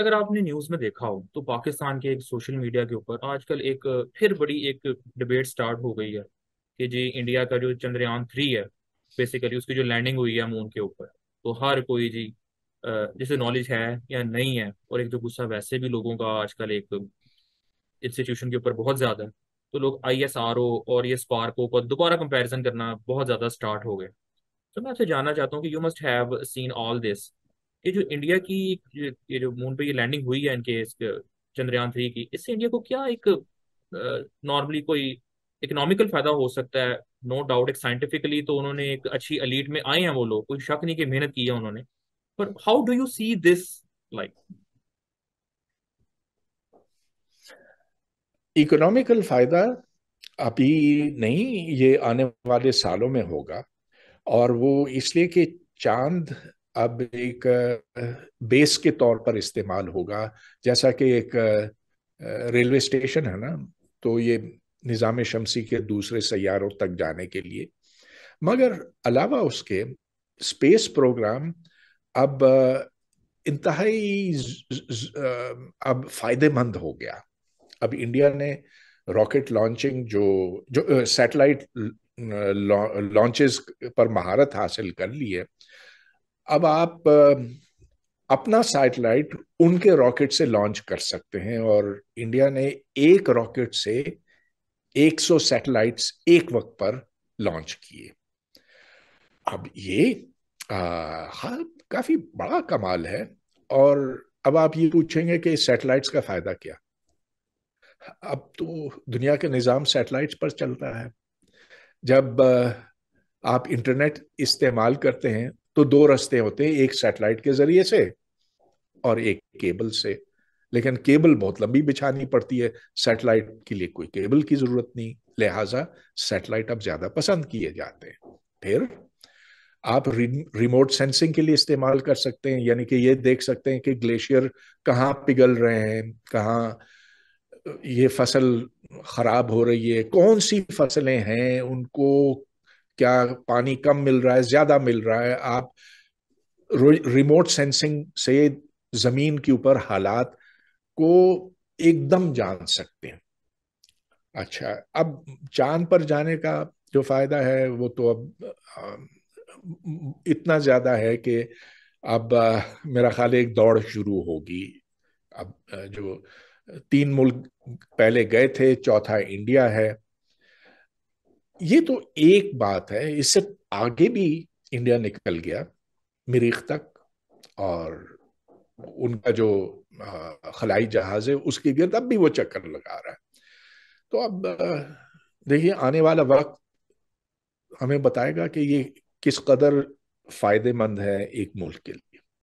अगर आपने न्यूज में देखा हो तो पाकिस्तान के एक सोशल मीडिया के ऊपर आजकल एक फिर बड़ी एक डिबेट स्टार्ट हो गई है कि जी इंडिया का जो चंद्रयान थ्री है बेसिकली उसकी जो लैंडिंग हुई है मून के ऊपर तो हर कोई जी जिसे नॉलेज है या नहीं है और एक जो गुस्सा वैसे भी लोगों का आजकल एक इंस्टीट्यूशन के ऊपर बहुत ज्यादा है तो लोग आई एस आर ओ और ये स्पार्को पर दोबारा कंपेरिजन करना बहुत ज्यादा स्टार्ट हो गए तो मैं आपसे जानना चाहता हूँ कि you must have seen all this ये जो इंडिया की ये जो मून पे ये लैंडिंग हुई है इनके चंद्रयान थ्री की इससे इंडिया को क्या एक नॉर्मली कोई इकोनॉमिकल फायदा हो सकता है नो डाउट एक साइंटिफिकली तो उन्होंने एक अच्छी अलीट में आए हैं वो लोग कोई शक नहीं कि मेहनत की है उन्होंने पर how do you see this like economical फायदा अभी नहीं ये आने वाले सालों में होगा और वो इसलिए कि चांद अब एक बेस के तौर पर इस्तेमाल होगा जैसा कि एक रेलवे स्टेशन है ना तो ये निज़ाम शमसी के दूसरे सैारों तक जाने के लिए मगर अलावा उसके स्पेस प्रोग्राम अब इंतहाई अब फायदेमंद हो गया अब इंडिया ने रॉकेट लॉन्चिंग जो जो सैटेलाइट लॉन्चेस पर महारत हासिल कर ली है अब आप अपना सैटेलाइट उनके रॉकेट से लॉन्च कर सकते हैं और इंडिया ने एक रॉकेट से 100 सैटेलाइट्स एक वक्त पर लॉन्च किए अब ये हाँ काफी बड़ा कमाल है और अब आप ये पूछेंगे कि सैटेलाइट्स का फायदा क्या अब तो दुनिया के निज़ाम सैटेलाइट्स पर चल रहा है जब आप इंटरनेट इस्तेमाल करते हैं तो दो रास्ते होते हैं एक सैटेलाइट के जरिए से और एक केबल से लेकिन केबल बहुत लंबी बिछानी पड़ती है सैटेलाइट के लिए कोई केबल की जरूरत नहीं लिहाजा सैटेलाइट अब ज्यादा पसंद किए जाते हैं फिर आप रिमोट सेंसिंग के लिए इस्तेमाल कर सकते हैं यानी कि ये देख सकते हैं कि ग्लेशियर कहाँ पिघल रहे हैं कहाँ ये फसल खराब हो रही है कौन सी फसलें हैं उनको क्या पानी कम मिल रहा है ज्यादा मिल रहा है आप रिमोट सेंसिंग से जमीन के ऊपर हालात को एकदम जान सकते हैं अच्छा अब चांद पर जाने का जो फायदा है वो तो अब इतना ज्यादा है कि अब मेरा ख्याल एक दौड़ शुरू होगी अब जो तीन मुल्क पहले गए थे चौथा इंडिया है ये तो एक बात है इससे आगे भी इंडिया निकल गया मरीख तक और उनका जो खलाई जहाज है उसके गिरद अब भी वो चक्कर लगा रहा है तो अब देखिए आने वाला वक्त हमें बताएगा कि ये किस कदर फायदेमंद है एक मुल्क के लिए